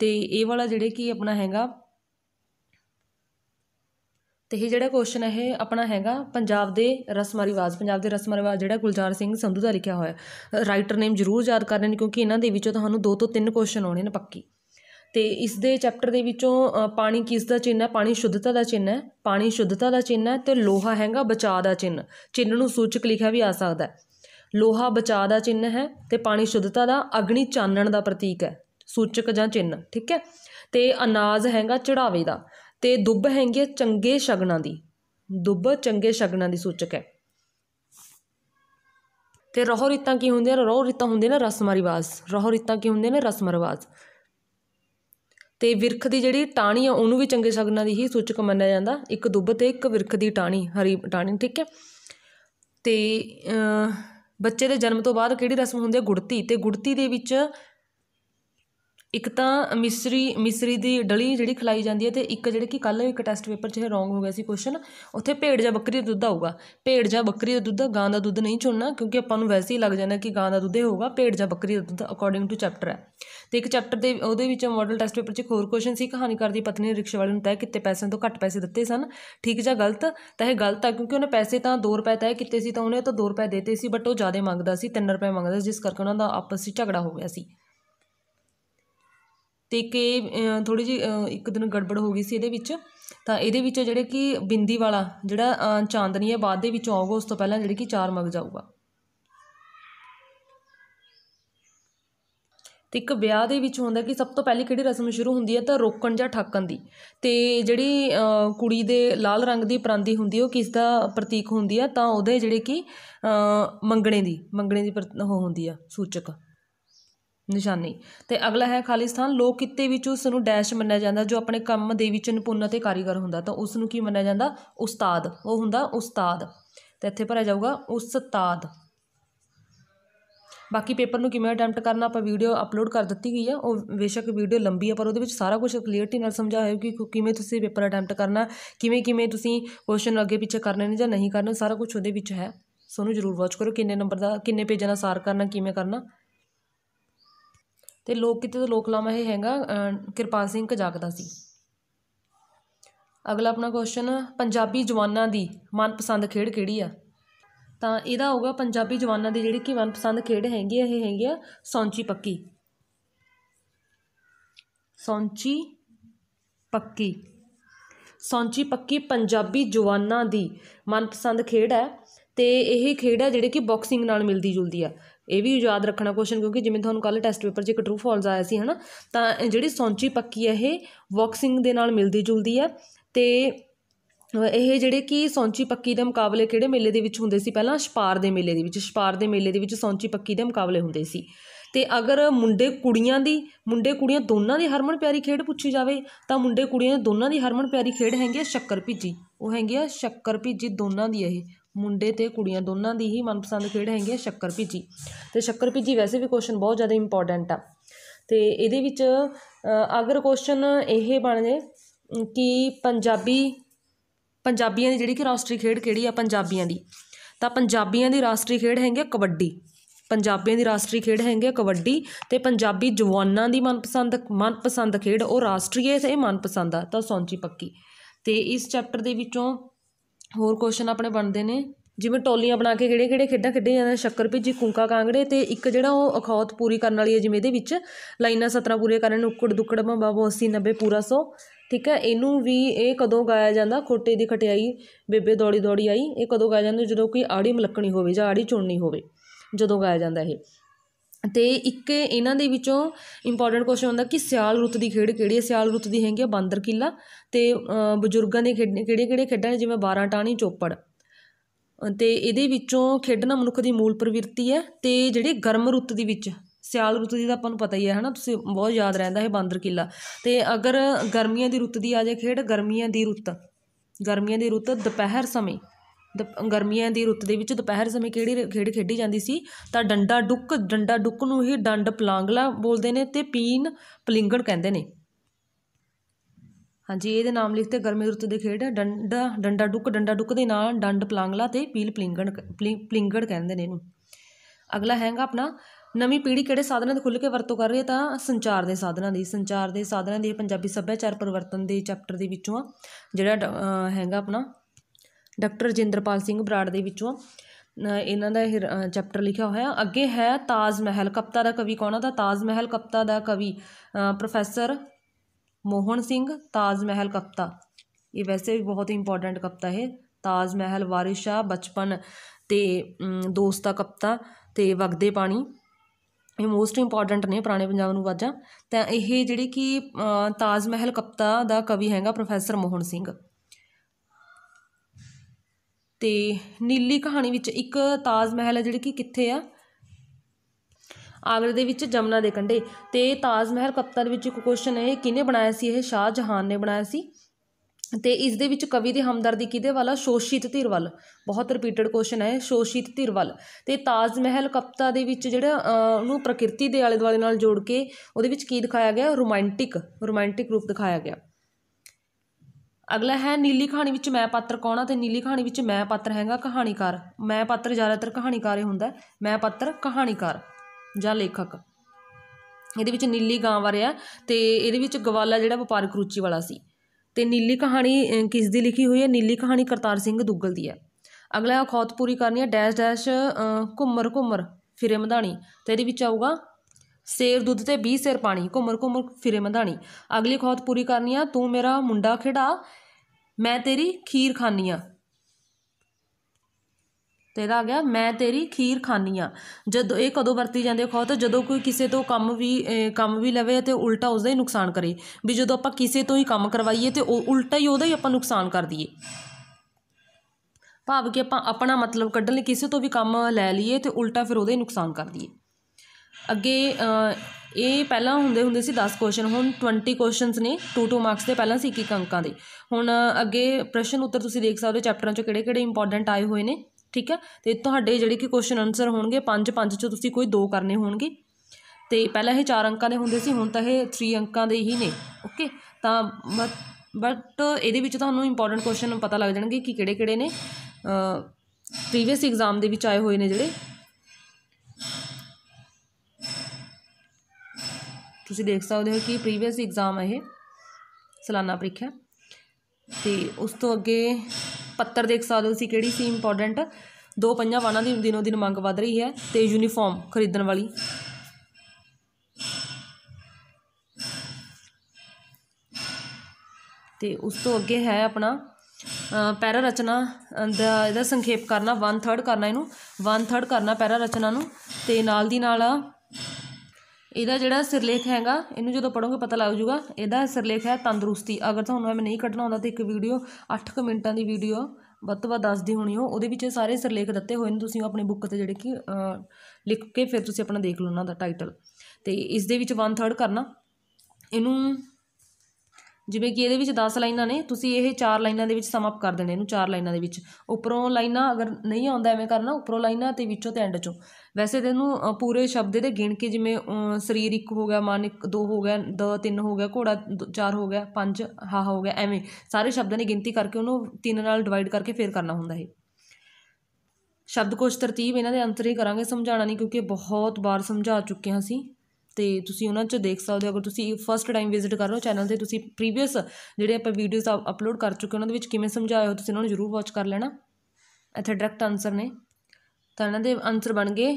ਤੇ ਇਹ ਵਾਲਾ ਜਿਹੜੇ ਕੀ ਆਪਣਾ ਹੈਗਾ ਤੇ ਇਹ ਜਿਹੜਾ ਕੁਐਸਚਨ ਇਹ ਆਪਣਾ ਹੈਗਾ ਪੰਜਾਬ ਦੇ ਰਸਮਾਂ ਰਿਵਾਜ਼ ਪੰਜਾਬ ਦੇ ਰਸਮਾਂ ਰਿਵਾਜ਼ ਜਿਹੜਾ ਗੁਲਜ਼ਾਰ ਸਿੰਘ ਸੰਧੂ ਦਾ ਲਿਖਿਆ ਹੋਇਆ ਰਾਈਟਰ ਨੇਮ ਜ਼ਰੂਰ ਯਾਦ ਕਰ ਲੈਣ ਕਿਉਂਕਿ ਇਹਨਾਂ ਦੇ ਵਿੱਚੋਂ ਤੁਹਾਨੂੰ ਦੋ ਤੋਂ ਤਿੰਨ ਕੁਐਸਚਨ ਆਉਣੇ ਨੇ ਪੱਕੀ ਤੇ ਇਸ ਦੇ ਚੈਪਟਰ ਦੇ ਵਿੱਚੋਂ ਪਾਣੀ ਕਿਸ ਦਾ ਚਿੰਨ੍ਹ ਹੈ ਪਾਣੀ ਸ਼ੁੱਧਤਾ ਦਾ ਚਿੰਨ੍ਹ ਹੈ ਪਾਣੀ ਸ਼ੁੱਧਤਾ ਦਾ ਚਿੰਨ੍ਹ ਹੈ ਤੇ ਲੋਹਾ ਹੈਗਾ ਬਚਾਅ ਦਾ ਚਿੰਨ੍ਹ ਚਿੰਨ੍ਹ ਨੂੰ ਸੂਚਕ ਲਿਖਿਆ ਵੀ ਆ ਸਕਦਾ ਹੈ ਲੋਹਾ ਬਚਾਅ ਦਾ ਚਿੰਨ੍ਹ ਹੈ ਤੇ ਪਾਣੀ ਸ਼ੁੱਧਤਾ ਦਾ ਅਗਨੀ ਚਾਨਣ ਦਾ ਪ੍ਰਤੀਕ ਹੈ ਸੂਚਕ ਜਾਂ ਚਿੰਨ ਠੀਕ ਹੈ ਤੇ ਅਨਾਜ ਹੈਗਾ ਚੜਾਵੇ ਦਾ ਤੇ ਦੁੱਬ ਹੈਗੇ ਚੰਗੇ ਸ਼ਗਨਾਂ ਦੀ ਦੁੱਬ ਚੰਗੇ ਸ਼ਗਨਾਂ ਦੀ ਸੂਚਕ ਹੈ ਤੇ ਰੋਹ ਰੀਤਾਂ ਕੀ ਹੁੰਦੀਆਂ ਨੇ ਰਹੋ ਰੀਤਾਂ ਹੁੰਦੀਆਂ ਨੇ ਰਸਮ ਰਿਵਾਜ ਰੋਹ ਰੀਤਾਂ ਕੀ ਹੁੰਦੀਆਂ ਨੇ ਰਸਮ ਰਿਵਾਜ ਤੇ ਵਿਰਖ ਦੀ ਜਿਹੜੀ ਟਾਣੀ ਆ ਉਹਨੂੰ ਵੀ ਚੰਗੇ ਸ਼ਗਨਾਂ ਦੀ ਹੀ ਸੂਚਕ ਮੰਨਿਆ ਜਾਂਦਾ ਇੱਕ ਦੁੱਬ ਤੇ ਇੱਕ ਵਿਰਖ ਦੀ ਟਾਣੀ ਹਰੀ ਟਾਣੀ ਠੀਕ ਹੈ ਤੇ ਬੱਚੇ ਦੇ ਜਨਮ ਤੋਂ ਬਾਅਦ ਕਿਹੜੀ ਰਸਮ ਹੁੰਦੀ ਹੈ ਗੁੜਤੀ ਤੇ ਗੁੜਤੀ ਦੇ ਵਿੱਚ ਇੱਕ ਤਾਂ ਮਿਸਰੀ ਮਿਸਰੀ ਦੀ ਡਲੀ ਜਿਹੜੀ ਖਲਾਈ ਜਾਂਦੀ ਹੈ ਤੇ ਇੱਕ ਜਿਹੜੇ ਕਿ ਕੱਲ੍ਹ ਇੱਕ ਟੈਸਟ ਪੇਪਰ 'ਚ ਇਹ ਰੋਂਗ ਹੋ ਗਿਆ ਸੀ ਕੁਐਸਚਨ ਉੱਥੇ ਭੇਡ ਜਾਂ ਬੱਕਰੀ ਦਾ ਦੁੱਧ ਆਊਗਾ ਭੇਡ ਜਾਂ ਬੱਕਰੀ ਦਾ ਦੁੱਧ ਗਾਂ ਦਾ ਦੁੱਧ ਨਹੀਂ ਚੁਣਨਾ ਕਿਉਂਕਿ ਆਪਾਂ ਨੂੰ ਵੈਸੇ ਹੀ ਲੱਗ ਜਾਂਦਾ ਕਿ ਗਾਂ ਦਾ ਦੁੱਧ ਹੀ ਹੋਊਗਾ ਭੇਡ ਜਾਂ ਬੱਕਰੀ ਦਾ ਦੁੱਧ ਅਕੋਰਡਿੰਗ ਟੂ ਚੈਪਟਰ ਹੈ ਤੇ ਇੱਕ ਚੈਪਟਰ ਦੇ ਉਹਦੇ ਵਿੱਚ ਮਾਡਲ ਟੈਸਟ ਪੇਪਰ 'ਚ ਇੱਕ ਹੋਰ ਕੁਐਸਚਨ ਸੀ ਕਹਾਣੀਕਾਰ ਦੀ ਪਤਨੀ ਨੇ ਰਿਕਸ਼ੇ ਵਾਲੇ ਨੂੰ ਤੈਅ ਕੀਤੇ ਪੈਸਿਆਂ ਤੋਂ ਘੱਟ ਪੈਸੇ ਦਿੱਤੇ ਸਨ ਠੀਕ ਜਾਂ ਗਲਤ ਤਾਂ ਇਹ ਗਲਤ ਹੈ ਕਿਉਂਕਿ ਉਹਨੇ ਪੈਸੇ ਤਾਂ 2 ਰੁਪਏ ਤੈਅ ਕੀਤੇ ਸੀ ਤਾਂ ਉਹਨੇ ਤਾਂ 2 ਰੁਪਏ ਦਿੱਤੇ ਸੀ ਬਟ ਉਹ ਜ਼ਿਆਦਾ ਮੰਗਦਾ ਸੀ 3 ਰੁਪਏ ਮੰਗਦਾ ਜਿਸ ਕਰਕੇ ਉਹਨਾਂ ਦਾ ਆਪਸ ਵਿੱਚ ਝਗੜਾ ਹੋ ਗਿਆ ਸੀ ਤੇ ਕਿ ਥੋੜੀ ਜੀ ਇੱਕ ਦਿਨ ਗੜਬੜ ਹੋ ਗਈ ਸੀ ਇਹਦੇ ਵਿੱਚ ਤਾਂ ਇਹਦੇ ਵਿੱਚ ਜਿਹੜੇ ਕਿ ਬਿੰਦੀ ਵਾਲਾ ਜਿਹੜਾ ਚਾਂਦਨੀ ਹੈ ਬਾਅਦ ਦੇ ਵਿੱਚ ਆਊਗਾ ਉਸ ਤੋਂ ਪਹਿਲਾਂ ਜਿਹੜੀ ਕਿ ਚਾਰ ਮਗ ਜਾਊਗਾ ਤੇ ਇੱਕ ਵਿਆਹ ਦੇ ਵਿੱਚ ਹੁੰਦਾ ਕਿ ਸਭ ਤੋਂ ਪਹਿਲੀ ਕਿਹੜੀ ਰਸਮ ਸ਼ੁਰੂ ਹੁੰਦੀ ਹੈ ਤਾਂ ਰੋਕਣ ਜਾਂ ਠਾਕਣ ਦੀ ਤੇ ਜਿਹੜੀ ਕੁੜੀ ਦੇ ਲਾਲ ਰੰਗ ਦੀ ਪਰਾਂਦੀ ਹੁੰਦੀ ਉਹ ਕਿਸ ਦਾ ਪ੍ਰਤੀਕ ਹੁੰਦੀ ਹੈ ਤਾਂ ਉਹਦੇ ਜਿਹੜੇ ਕਿ ਮੰਗਣੇ ਦੀ ਮੰਗਣੇ ਦੀ ਉਹ ਹੁੰਦੀ ਆ ਸੂਚਕ ਨਿਸ਼ਾਨੀ ਤੇ ਅਗਲਾ ਹੈ ਖਾਲਿਸਤਾਨ ਲੋਕ ਕਿੱਤੇ ਵਿੱਚ ਉਸ ਨੂੰ ਡੈਸ਼ ਮੰਨਿਆ ਜਾਂਦਾ ਜੋ ਆਪਣੇ ਕੰਮ ਦੇ ਵਿੱਚ ਨਿਪੁੰਨ ਅਤੇ ਕਾਰੀਗਰ ਹੁੰਦਾ ਤਾਂ ਉਸ ਨੂੰ ਕੀ ਮੰਨਿਆ ਜਾਂਦਾ ਉਸਤਾਦ ਉਹ ਹੁੰਦਾ ਉਸਤਾਦ ਤੇ ਇੱਥੇ ਭਰਿਆ ਜਾਊਗਾ ਉਸਤਾਦ ਬਾਕੀ ਪੇਪਰ ਨੂੰ ਕਿਵੇਂ ਅਟੈਂਪਟ ਕਰਨਾ ਆਪਾਂ ਵੀਡੀਓ ਅਪਲੋਡ ਕਰ ਦਿੱਤੀ ਗਈ ਆ ਉਹ ਬੇਸ਼ੱਕ ਵੀਡੀਓ ਲੰਬੀ ਆ ਪਰ ਉਹਦੇ ਵਿੱਚ ਸਾਰਾ ਕੁਝ ਕਲੀਅਰਟੀ ਨਾਲ ਸਮਝਾਇਆ ਹੋਇਆ ਕਿ ਕਿਵੇਂ ਤੁਸੀਂ ਪੇਪਰ ਅਟੈਂਪਟ ਕਰਨਾ ਕਿਵੇਂ ਕਿਵੇਂ ਤੁਸੀਂ ਕੁਐਸਚਨ ਅੱਗੇ ਪਿੱਛੇ ਕਰਨੇ ਨੇ ਜਾਂ ਨਹੀਂ ਕਰਨੇ ਸਾਰਾ ਕੁਝ ਉਹਦੇ ਵਿੱਚ ਹੈ ਸੋ ਉਹਨੂੰ ਜ਼ਰੂਰ ਵਾਚ ਕਰੋ ਕਿੰਨੇ ਨੰਬਰ ਦਾ ਕਿੰਨੇ ਪੇਜਾਂ ਦਾ ਸਾਰ ਕਰਨਾ ਕਿਵੇਂ ਕਰਨਾ ਤੇ ਲੋਕ ਕਿਤੇ ਤੋਂ ਲੋਕ ਲਾਮਾ ਇਹ ਹੈਗਾ ਕਿਰਪਾਲ ਸਿੰਘ ਕਜ਼ਾਕ ਦਾ ਸੀ ਅਗਲਾ ਆਪਣਾ ਕੁਐਸਚਨ ਪੰਜਾਬੀ ਜਵਾਨਾਂ ਦੀ ਮਨਪਸੰਦ ਖੇਡ ਕਿਹੜੀ ਆ ਤਾਂ ਇਹਦਾ ਹੋਊਗਾ ਪੰਜਾਬੀ ਜਵਾਨਾਂ ਦੀ ਜਿਹੜੀ ਕਿ ਮਨਪਸੰਦ ਖੇਡ ਹੈਗੀ ਇਹ ਹੈਗੀ ਆ ਸੌਂਚੀ ਪੱਕੀ ਸੌਂਚੀ ਪੱਕੀ ਸੌਂਚੀ ਪੱਕੀ ਪੰਜਾਬੀ ਜਵਾਨਾਂ ਦੀ ਮਨਪਸੰਦ ਖੇਡ ਹੈ ਤੇ ਇਹ ਖੇਡ ਹੈ ਜਿਹੜੇ ਕਿ ਬਾਕਸਿੰਗ ਨਾਲ ਮਿਲਦੀ ਜੁਲਦੀ ਆ ਇਹ ਵੀ ਯਾਦ ਰੱਖਣਾ ਕੁਐਸਚਨ ਕਿਉਂਕਿ ਜਿਵੇਂ ਤੁਹਾਨੂੰ ਕੱਲ ਟੈਸਟ ਪੇਪਰ 'ਚ ਇੱਕ ਟਰੂ ਫਾਲਸ ਆਇਆ ਸੀ ਹਨਾ ਤਾਂ ਜਿਹੜੀ ਸੌਂਚੀ ਪੱਕੀ ਹੈ ਇਹ ਬਾਕਸਿੰਗ ਦੇ ਨਾਲ ਮਿਲਦੀ ਜੁਲਦੀ ਆ ਤੇ ਇਹ ਜਿਹੜੇ ਕਿ ਸੌਂਚੀ ਪੱਕੀ ਦੇ ਮੁਕਾਬਲੇ ਕਿਹੜੇ ਮੇਲੇ ਦੇ ਵਿੱਚ ਹੁੰਦੇ ਸੀ ਪਹਿਲਾਂ ਛਪਾਰ ਦੇ ਮੇਲੇ ਦੇ ਵਿੱਚ ਛਪਾਰ ਦੇ ਮੇਲੇ ਦੇ ਵਿੱਚ ਸੌਂਚੀ ਪੱਕੀ ਦੇ ਮੁਕਾਬਲੇ ਹੁੰਦੇ ਸੀ ਤੇ ਅਗਰ ਮੁੰਡੇ ਕੁੜੀਆਂ ਦੀ ਮੁੰਡੇ ਕੁੜੀਆਂ ਦੋਨਾਂ ਦੀ ਹਰਮਨ ਪਿਆਰੀ ਖੇਡ ਪੁੱਛੀ ਜਾਵੇ ਤਾਂ ਮੁੰਡੇ ਕੁੜੀਆਂ ਦੋਨਾਂ ਦੀ ਹਰਮਨ ਪਿਆਰੀ ਖੇਡ ਹੈਗੀ ਆ ਸ਼ੱਕਰ ਭਿੱਜੀ ਉਹ ਹੈਗੀ ਆ ਸ਼ੱਕਰ ਭਿੱਜੀ ਦੋਨਾਂ ਦੀ ਇਹ ਮੁੰਡੇ ਤੇ ਕੁੜੀਆਂ ਦੋਨਾਂ ਦੀ ਹੀ ਮਨਪਸੰਦ ਖੇਡ ਹੈਗੀ ਸ਼ੱਕਰ ਭਿੱਜੀ ਤੇ ਸ਼ੱਕਰ ਭਿੱਜੀ ਵੈਸੇ ਵੀ ਕੁਐਸਚਨ ਬਹੁਤ ਜ਼ਿਆਦਾ ਇੰਪੋਰਟੈਂਟ ਆ ਤੇ ਇਹਦੇ ਵਿੱਚ ਅਗਰ ਕੁਐਸਚਨ ਇਹ ਬਣ ਜੇ ਕਿ ਪੰਜਾਬੀ ਪੰਜਾਬੀਆਂ ਦੀ ਜਿਹੜੀ ਕਿ ਰਾਸ਼ਟਰੀ ਖੇਡ ਕਿਹੜੀ ਆ ਪੰਜਾਬੀਆਂ ਦੀ ਤਾਂ ਪੰਜਾਬੀਆਂ ਦੀ ਰਾਸ਼ਟਰੀ ਖੇਡ ਹੈਗੀ ਕਬੱਡੀ ਪੰਜਾਬੀਆਂ ਦੀ ਰਾਸ਼ਟਰੀ ਖੇਡ ਹੈਗੀ ਕਬੱਡੀ ਤੇ ਪੰਜਾਬੀ ਜਵਾਨਾਂ ਦੀ ਮਨਪਸੰਦ ਮਨਪਸੰਦ ਖੇਡ ਉਹ ਰਾਸ਼ਟਰੀ ਹੈ ਤੇ ਮਨਪਸੰਦ ਆ ਤਾਂ ਸੌਂਚੀ ਪੱਕੀ ਤੇ ਇਸ ਚੈਪਟਰ ਦੇ ਵਿੱਚੋਂ ਹੋਰ ਕੁਐਸਚਨ ਆਪਣੇ ਬਣਦੇ ਨੇ ਜਿਵੇਂ ਟੋਲੀਆਂ ਬਣਾ ਕੇ ਕਿਹੜੇ ਕਿਹੜੇ ਖੇਡਾਂ ਜਾਂਦੇ ਨੇ ਸ਼ੱਕਰ ਭਿੱਜੀ ਕੁੰਕਾ ਕਾਂਗੜੇ ਤੇ ਇੱਕ ਜਿਹੜਾ ਉਹ ਅਖੌਤ ਪੂਰੀ ਕਰਨ ਵਾਲੀ ਹੈ ਜਿਵੇਂ ਇਹਦੇ ਵਿੱਚ ਲਾਈਨਾਂ 17 ਪੂਰੀਆਂ ਕਰਨ ਨੂੰ ਦੁਕੜ ਦੁੱਕੜ ਭੰਬਾ ਬੋਸੀ 90 ਪੂਰਾ 100 ਠੀਕ ਹੈ ਇਹਨੂੰ ਵੀ ਇਹ ਕਦੋਂ ਗਾਇਆ ਜਾਂਦਾ ਖੋਟੇ ਦੀ ਖਟਿਆਈ ਬੇਬੇ ਦੌੜੀ ਦੌੜੀ ਆਈ ਇਹ ਕਦੋਂ ਗਾਇਆ ਜਾਂਦਾ ਜਦੋਂ ਕੋਈ ਆੜੀ ਮਲਕਣੀ ਹੋਵੇ ਜਾਂ ਆੜੀ ਚੁਣਨੀ ਹੋਵੇ ਜਦੋਂ ਗਾਇਆ ਜਾਂਦਾ ਇਹ ਤੇ ਇੱਕ ਇਹਨਾਂ ਦੇ ਵਿੱਚੋਂ ਇੰਪੋਰਟੈਂਟ ਕੁਐਸਚਨ ਹੁੰਦਾ ਕਿ ਸਿਆਲ ਰੁੱਤ ਦੀ ਖੇਡ ਕਿਹੜੀ ਹੈ ਸਿਆਲ ਰੁੱਤ ਦੀ ਹੈਗੀ ਆ ਬਾਂਦਰ ਕਿਲਾ ਤੇ ਬਜ਼ੁਰਗਾਂ ਦੇ ਖੇਡ ਕਿਹੜੇ ਕਿਹੜੀਆਂ ਖੇਡਾਂ ਜਿਵੇਂ ਬਾਰਾਂ ਟਾਣੀ ਚੋਪੜ ਤੇ ਇਹਦੇ ਵਿੱਚੋਂ ਖੇਡਣਾ ਮਨੁੱਖ ਦੀ ਮੂਲ ਪ੍ਰਵਿਰਤੀ ਹੈ ਤੇ ਜਿਹੜੇ ਗਰਮ ਰੁੱਤ ਦੇ ਵਿੱਚ ਸਿਆਲ ਰੁੱਤ ਦੀ ਤਾਂ ਆਪਾਂ ਨੂੰ ਪਤਾ ਹੀ ਹੈ ਹਨਾ ਤੁਸੀਂ ਬਹੁਤ ਯਾਦ ਰਹਿੰਦਾ ਹੈ ਬਾਂਦਰ ਕਿਲਾ ਤੇ ਅਗਰ ਗਰਮੀਆਂ ਦੀ ਰੁੱਤ ਦੀ ਆ ਜਾਏ ਖੇਡ ਗਰਮੀਆਂ ਦੀ ਰੁੱਤ ਗਰਮੀਆਂ ਦੀ ਰੁੱਤ ਦੁਪਹਿਰ ਸਮੇਂ ਦ ਗਰਮੀਆਂ ਦੀ ਰੁੱਤ ਦੇ ਵਿੱਚ ਦੁਪਹਿਰ ਸਮੇਂ ਕਿਹੜੀ ਖੇਡ ਖੇਡੀ ਜਾਂਦੀ ਸੀ ਤਾਂ ਡੰਡਾ ਡੁੱਕ ਡੰਡਾ ਡੁੱਕ ਨੂੰ ਹੀ ਡੰਡ ਪਲਾਂਗਲਾ ਬੋਲਦੇ ਨੇ ਤੇ ਪੀਨ ਪਲਿੰਗੜ ਕਹਿੰਦੇ ਨੇ ਹਾਂਜੀ ਇਹਦੇ ਨਾਮ ਲਿਖਤੇ ਗਰਮੀ ਰੁੱਤ ਦੇ ਖੇਡ ਡੰਡਾ ਡੰਡਾ ਡੁੱਕ ਡੰਡਾ ਡੁੱਕ ਦੇ ਨਾਲ ਡੰਡ ਪਲਾਂਗਲਾ ਤੇ ਪੀਲ ਪਲਿੰਗੜ ਪਲਿੰਗੜ ਕਹਿੰਦੇ ਨੇ ਇਹਨੂੰ ਅਗਲਾ ਹੈਗਾ ਆਪਣਾ ਨਵੀਂ ਪੀੜ੍ਹੀ ਕਿਹੜੇ ਸਾਧਨਾਂ ਦੇ ਖੁੱਲ ਕੇ ਵਰਤੋਂ ਕਰ ਰਹੀ ਹੈ ਤਾਂ ਸੰਚਾਰ ਦੇ ਸਾਧਨਾਂ ਦੀ ਸੰਚਾਰ ਦੇ ਸਾਧਨਾਂ ਦੀ ਪੰਜਾਬੀ ਸੱਭਿਆਚਾਰ ਪਰਿਵਰਤਨ ਦੇ ਚੈਪਟਰ ਦੇ ਵਿੱਚੋਂ ਆ ਜਿਹੜਾ ਹੈਗਾ ਆਪਣਾ ਡਾਕਟਰ ਰਜਿੰਦਰਪਾਲ ਸਿੰਘ ਬਰਾੜ ਦੇ ਵਿੱਚੋਂ ਇਹਨਾਂ ਦਾ ਚੈਪਟਰ ਲਿਖਿਆ ਹੋਇਆ ਅੱਗੇ ਹੈ ਤਾਜ ਮਹਿਲ ਕਪਤਾ ਦਾ ਕਵੀ ਕੌਣ ਹੈ ਤਾਂ ਤਾਜ ਮਹਿਲ ਕਪਤਾ ਦਾ ਕਵੀ ਪ੍ਰੋਫੈਸਰ ਮੋਹਨ ਸਿੰਘ ਤਾਜ ਮਹਿਲ ਕਪਤਾ ਇਹ ਵੈਸੇ ਵੀ ਬਹੁਤ ਇੰਪੋਰਟੈਂਟ ਕਪਤਾ ਹੈ ਤਾਜ ਮਹਿਲ ਵਾਰਿਸ਼ਾ ਬਚਪਨ ਤੇ ਦੋਸਤਾ ਕਪਤਾ ਤੇ ਵਗਦੇ ਪਾਣੀ ਇਹ ਮੋਸਟ ਇੰਪੋਰਟੈਂਟ ਨੇ ਪੁਰਾਣੇ ਪੰਜਾਬ ਨੂੰ ਵਾਜਾਂ ਤਾਂ ਇਹ ਜਿਹੜੇ ਕਿ ਤਾਜ ਮਹਿਲ ਕਪਤਾ ਦਾ ਕਵੀ ਹੈਗਾ ਪ੍ਰੋਫੈਸਰ ਮੋਹਨ ਸਿੰਘ ਤੇ ਨੀਲੀ ਕਹਾਣੀ ਵਿੱਚ ਇੱਕ ਤਾਜ ਮਹਿਲ ਹੈ ਜਿਹੜੇ ਕਿ ਕਿੱਥੇ ਆ ਆਗਰੇ ਦੇ ਵਿੱਚ ਜਮਨਾ ਦੇ ਕੰਢੇ ਤੇ ਤਾਜ ਮਹਿਲ ਕਪਤਰ ਦੇ ਵਿੱਚ ਇੱਕ ਕੁਐਸਚਨ ਹੈ ਕਿਨੇ ਬਣਾਇਆ ਸੀ ਇਹ ਸ਼ਾਹ ਜਹਾਨ ਨੇ ਬਣਾਇਆ ਸੀ ਤੇ ਇਸ ਦੇ ਵਿੱਚ ਕਵੀ ਦੀ ਹਮਦਰਦੀ ਕਿਹਦੇ ਵਾਲਾ ਸ਼ੋਸ਼ਿਤ ਧਿਰ ਵੱਲ ਬਹੁਤ ਰਿਪੀਟਡ ਕੁਐਸਚਨ ਹੈ ਸ਼ੋਸ਼ਿਤ ਧਿਰ ਵੱਲ ਤੇ ਤਾਜ ਮਹਿਲ ਕਪਤਾ ਦੇ ਵਿੱਚ ਜਿਹੜਾ ਉਹਨੂੰ ਪ੍ਰਕਿਰਤੀ ਦੇ ਆਲੇ ਦੁਆਲੇ ਨਾਲ ਜੋੜ ਕੇ ਉਹਦੇ ਵਿੱਚ ਕੀ ਦਿਖਾਇਆ ਗਿਆ ਰੋਮਾਂਟਿਕ ਰੋਮਾਂਟਿਕ ਰੂਪ ਦਿਖਾਇਆ ਗਿਆ ਅਗਲਾ ਹੈ ਨੀਲੀ ਕਹਾਣੀ ਵਿੱਚ ਮੈਂ ਪਾਤਰ ਕੌਣ ਤੇ ਨੀਲੀ ਕਹਾਣੀ ਵਿੱਚ ਮੈਂ ਪਾਤਰ ਹੈਗਾ ਕਹਾਣੀਕਾਰ ਮੈਂ ਪਾਤਰ ਜ਼ਿਆਦਾਤਰ ਕਹਾਣੀਕਾਰ ਹੀ ਹੁੰਦਾ ਮੈਂ ਪਾਤਰ ਕਹਾਣੀਕਾਰ ਜਾਂ ਲੇਖਕ ਇਹਦੇ ਵਿੱਚ ਨੀਲੀ ਗਾਂ ਵਾਰੇ ਆ ਤੇ ਇਹਦੇ ਵਿੱਚ ਗਵਾਲਾ ਜਿਹੜਾ ਵਪਾਰਕ ਰੂਚੀ ਵਾਲਾ ਸੀ ਤੇ ਨੀਲੀ ਕਹਾਣੀ ਕਿਸ ਦੀ ਲਿਖੀ ਹੋਈ ਹੈ ਨੀਲੀ ਕਹਾਣੀ ਕਰਤਾਰ ਸਿੰਘ ਦੁੱਗਲ ਦੀ ਹੈ ਅਗਲਾ ਖੌਤ ਪੂਰੀ ਕਰਨੀ ਹੈ ਡੈਸ਼ ਡੈਸ਼ ਘੁੰਮਰ ਘੁੰਮਰ ਫਿਰੇ ਮਧਾਣੀ ਤੇ ਇਹਦੇ ਵਿੱਚ ਆਊਗਾ ਸੇਰ ਦੁੱਧ ਤੇ 20 ਸੇਰ ਪਾਣੀ ਘੁੰਮਰ ਘੁੰਮਰ ਫਿਰੇ ਮਧਾਣੀ ਅਗਲੀ ਖੌਤ ਪੂਰੀ ਕਰਨੀ ਆ ਤੂੰ ਮੇਰਾ ਮੁੰਡਾ ਖਿਡਾ ਮੈਂ ਤੇਰੀ ਖੀਰ ਖਾਨੀ ਆ ਤੇ ਇਹਦਾ ਆ ਗਿਆ ਮੈਂ ਤੇਰੀ ਖੀਰ ਖਾਨੀ ਆ ਜਦੋਂ ਇਹ ਕਦੋਂ ਵਰਤੀ ਜਾਂਦੇ ਖੋ ਤਾਂ ਜਦੋਂ ਕੋਈ ਕਿਸੇ ਤੋਂ ਕੰਮ ਵੀ ਕੰਮ ਵੀ ਲਵੇ ਤੇ ਉਲਟਾ ਉਸਦਾ ਹੀ ਨੁਕਸਾਨ ਕਰੇ ਵੀ ਜਦੋਂ ਆਪਾਂ ਕਿਸੇ ਤੋਂ ਹੀ ਕੰਮ ਕਰਵਾਈਏ ਤੇ ਉਹ ਉਲਟਾ ਹੀ ਉਹਦਾ ਹੀ ਆਪਾਂ ਨੁਕਸਾਨ ਕਰ ਦਈਏ ਭਾਵ ਕਿ ਆਪਾਂ ਆਪਣਾ ਮਤਲਬ ਕੱਢਣ ਲਈ ਕਿਸੇ ਤੋਂ ਵੀ ਕੰਮ ਲੈ ਲਈਏ ਤੇ ਉਲਟਾ ਫਿਰ ਉਹਦੇ ਨੁਕਸਾਨ ਕਰ ਦਈਏ ਅੱਗੇ ਇਹ ਪਹਿਲਾਂ ਹੁੰਦੇ ਹੁੰਦੇ ਸੀ 10 ਕੁਐਸਚਨ ਹੁਣ 20 ਕੁਐਸਚਨਸ ਨੇ 2 2 ਮਾਰਕਸ ਦੇ ਪਹਿਲਾਂ ਸੀ ਇੱਕ ਇੱਕ ਅੰਕਾਂ ਦੇ ਹੁਣ ਅੱਗੇ ਪ੍ਰਸ਼ਨ ਉੱਤਰ ਤੁਸੀਂ ਦੇਖ ਸਕਦੇ ਹੋ ਚੈਪਟਰਾਂ ਚੋਂ ਕਿਹੜੇ ਕਿਹੜੇ ਇੰਪੋਰਟੈਂਟ ਆਏ ਹੋਏ ਨੇ ਠੀਕ ਹੈ ਤੇ ਤੁਹਾਡੇ ਜਿਹੜੇ ਕਿ ਕੁਐਸਚਨ ਆਨਸਰ ਹੋਣਗੇ 5 5 ਚੋਂ ਤੁਸੀਂ ਕੋਈ ਦੋ ਕਰਨੇ ਹੋਣਗੇ ਤੇ ਪਹਿਲਾਂ ਇਹ 4 ਅੰਕਾਂ ਦੇ ਹੁੰਦੇ ਸੀ ਹੁਣ ਤਾਂ ਇਹ 3 ਅੰਕਾਂ ਦੇ ਹੀ ਨੇ ਓਕੇ ਤਾਂ ਬਟ ਇਹਦੇ ਵਿੱਚ ਤੁਹਾਨੂੰ ਇੰਪੋਰਟੈਂਟ ਕੁਐਸਚਨ ਪਤਾ ਲੱਗ ਜਾਣਗੇ ਕਿ ਕਿਹੜੇ ਕਿਹੜੇ ਨੇ ਪ੍ਰੀਵੀਅਸ ਐਗਜ਼ਾਮ ਦੇ ਵਿੱਚ ਆਏ ਹੋਏ ਨੇ ਜਿਹੜੇ ਤੁਸੀਂ ਦੇਖ ਸਕਦੇ ਹੋ ਕਿ ਪ੍ਰੀਵੀਅਸ ਐਗਜ਼ਾਮ ਹੈ ਇਹ ਸਾਲਾਨਾ ਪ੍ਰੀਖਿਆ ਤੇ ਉਸ ਤੋਂ ਅੱਗੇ ਪੱਤਰ ਦੇਖ ਸਕਦੇ ਹੋ ਤੁਸੀਂ ਕਿਹੜੀ ਸੀ ਇੰਪੋਰਟੈਂਟ ਦੋ ਪੰਜਾਂ ਵਾਣਾ ਦੀ ਦਿਨੋ ਦਿਨ ਮੰਗ ਵੱਧ ਰਹੀ ਹੈ ਤੇ ਯੂਨੀਫਾਰਮ ਖਰੀਦਣ ਵਾਲੀ ਤੇ ਉਸ ਤੋਂ ਅੱਗੇ ਹੈ ਆਪਣਾ ਪੈਰਾ ਰਚਨਾ ਦਾ ਇਹਦਾ ਸੰਖੇਪ ਕਰਨਾ 1/3 ਕਰਨਾ ਇਹਨੂੰ 1/3 ਕਰਨਾ ਪੈਰਾ ਰਚਨਾ ਨੂੰ ਤੇ ਨਾਲ ਦੀ ਨਾਲ ਇਹਦਾ ਜਿਹੜਾ ਸਿਰਲੇਖ ਹੈਗਾ ਇਹਨੂੰ ਜਦੋਂ ਪੜੋਗੇ ਪਤਾ ਲੱਗ ਜੂਗਾ ਇਹਦਾ ਸਿਰਲੇਖ ਹੈ ਤੰਦਰੁਸਤੀ ਅਗਰ ਤੁਹਾਨੂੰ ਐਵੇਂ ਨਹੀਂ ਕੱਢਣਾ ਆਉਂਦਾ ਤਾਂ ਇੱਕ ਵੀਡੀਓ 8 ਮਿੰਟਾਂ ਦੀ ਵੀਡੀਓ ਵੱਧ ਦੱਸਦੀ ਹੋਣੀ ਹੋ ਉਹਦੇ ਵਿੱਚ ਸਾਰੇ ਸਿਰਲੇਖ ਦਿੱਤੇ ਹੋਏ ਨੇ ਤੁਸੀਂ ਆਪਣੀ ਬੁੱਕ ਤੇ ਜਿਹੜੇ ਕਿ ਲਿਖ ਕੇ ਫਿਰ ਤੁਸੀਂ ਆਪਣਾ ਦੇਖ ਲਓ ਉਹਨਾਂ ਦਾ ਟਾਈਟਲ ਤੇ ਇਸ ਦੇ ਵਿੱਚ 1/3 ਕਰਨਾ ਇਹਨੂੰ ਜਿਵੇਂ ਕਿ ਇਹਦੇ ਵਿੱਚ 10 ਲਾਈਨਾਂ ਨੇ ਤੁਸੀਂ ਇਹ ਚਾਰ ਲਾਈਨਾਂ ਦੇ ਵਿੱਚ ਸਮ ਅਪ ਕਰ ਦੇਣੇ ਇਹਨੂੰ ਚਾਰ ਲਾਈਨਾਂ ਦੇ ਵਿੱਚ ਉੱਪਰੋਂ ਲਾਈਨਾਂ ਅਗਰ ਨਹੀਂ ਆਉਂਦਾ ਐਵੇਂ ਕਰਨਾ ਉੱਪਰੋਂ ਲਾਈਨਾਂ ਤੇ ਵਿੱਚੋਂ ਤੇ ਐਂਡ ਚੋਂ ਵੈਸੇ ਤੇ ਇਹਨੂੰ ਪੂਰੇ ਸ਼ਬਦ ਦੇ ਗਿਣ ਕੇ ਜਿਵੇਂ ਸਰੀਰ ਇੱਕ ਹੋ ਗਿਆ ਮਨ ਇੱਕ ਦੋ ਹੋ ਗਿਆ ਦ ਤਿੰਨ ਹੋ ਗਿਆ ਘੋੜਾ ਚਾਰ ਹੋ ਗਿਆ ਪੰਜ ਹਾ ਹੋ ਗਿਆ ਐਵੇਂ ਸਾਰੇ ਸ਼ਬਦਾਂ ਦੀ ਗਿਣਤੀ ਕਰਕੇ ਉਹਨੂੰ ਤਿੰਨ ਨਾਲ ਡਿਵਾਈਡ ਕਰਕੇ ਫੇਰ ਕਰਨਾ ਹੁੰਦਾ ਹੈ ਸ਼ਬਦ ਕੋਸ਼ ਤਰਤੀਬ ਇਹਨਾਂ ਦੇ ਅੰਤਰੀ ਕਰਾਂਗੇ ਸਮਝਾਣਾ ਨਹੀਂ ਕਿਉਂਕਿ ਬਹੁਤ ਵਾਰ ਸਮਝਾ ਚੁੱਕੇ ਹਾਂ ਅਸੀਂ ਤੇ ਤੁਸੀਂ ਉਹਨਾਂ 'ਚ ਦੇਖ ਸਕਦੇ ਹੋ ਅਗਰ ਤੁਸੀਂ ਫਸਟ ਟਾਈਮ ਵਿਜ਼ਿਟ ਕਰ ਰਹੇ ਹੋ ਚੈਨਲ 'ਤੇ ਤੁਸੀਂ ਪ੍ਰੀਵੀਅਸ ਜਿਹੜੇ ਆਪਾਂ ਵੀਡੀਓਜ਼ ਅਪਲੋਡ ਕਰ ਚੁੱਕੇ ਉਹਨਾਂ ਦੇ ਵਿੱਚ ਕਿਵੇਂ ਸਮਝਾਇਆ ਹੋ ਤੁਸੀਂ ਉਹਨਾਂ ਨੂੰ ਜ਼ਰੂਰ ਵਾਚ ਕਰ ਲੈਣਾ ਇੱਥੇ ਡਾਇਰੈਕਟ ਆਨਸਰ ਨੇ ਤਾਂ ਇਹਨਾਂ ਦੇ ਆਨਸਰ ਬਣ ਗਏ